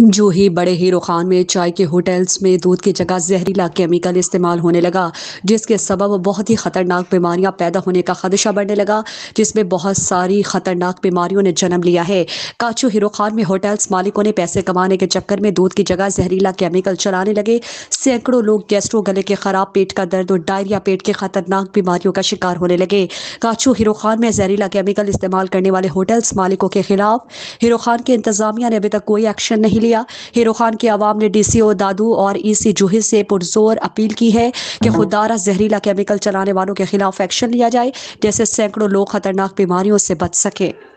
जो ही बड़े हीरो खान में चाय के होटल्स में दूध की जगह जहरीला केमिकल इस्तेमाल होने लगा जिसके सबब बहुत ही ख़तरनाक बीमारियां पैदा होने का खदशा बढ़ने लगा जिसमें बहुत सारी ख़तरनाक बीमारियों ने जन्म लिया है काचू हीरो खान में होटल्स मालिकों ने पैसे कमाने के चक्कर में दूध की जगह जहरीला केमिकल चलाने लगे सैकड़ों लोग गैस्ट्रो गले के ख़राब पेट का दर्द और डायरिया पेट के ख़तरनाक बीमारियों का शिकार होने लगे काचू हीरो खान में जहरीला केमिकल इस्तेमाल करने वाले होटल्स मालिकों के खिलाफ हीरो खान के इंतजामिया ने अभी तक कोई एक्शन नहीं लिया हीरो खान की आवाम ने डीसीओ दादू और ईसी जूहे से पुरजोर अपील की है कि खुदारा जहरीला केमिकल चलाने वालों के खिलाफ एक्शन लिया जाए जैसे सैकड़ों लोग खतरनाक बीमारियों से बच सकें